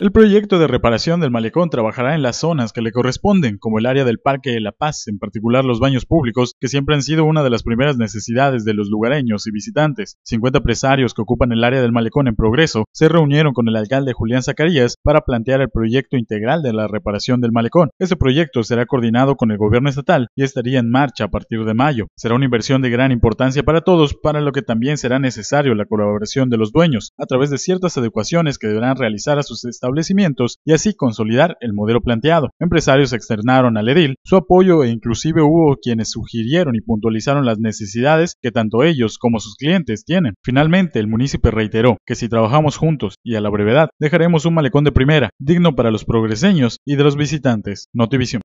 El proyecto de reparación del malecón trabajará en las zonas que le corresponden, como el área del Parque de la Paz, en particular los baños públicos, que siempre han sido una de las primeras necesidades de los lugareños y visitantes. 50 empresarios que ocupan el área del malecón en progreso se reunieron con el alcalde Julián Zacarías para plantear el proyecto integral de la reparación del malecón. Este proyecto será coordinado con el gobierno estatal y estaría en marcha a partir de mayo. Será una inversión de gran importancia para todos, para lo que también será necesario la colaboración de los dueños, a través de ciertas adecuaciones que deberán realizar a sus establecimientos establecimientos y así consolidar el modelo planteado. Empresarios externaron al edil su apoyo e inclusive hubo quienes sugirieron y puntualizaron las necesidades que tanto ellos como sus clientes tienen. Finalmente, el municipio reiteró que si trabajamos juntos y a la brevedad, dejaremos un malecón de primera, digno para los progreseños y de los visitantes. Notivision.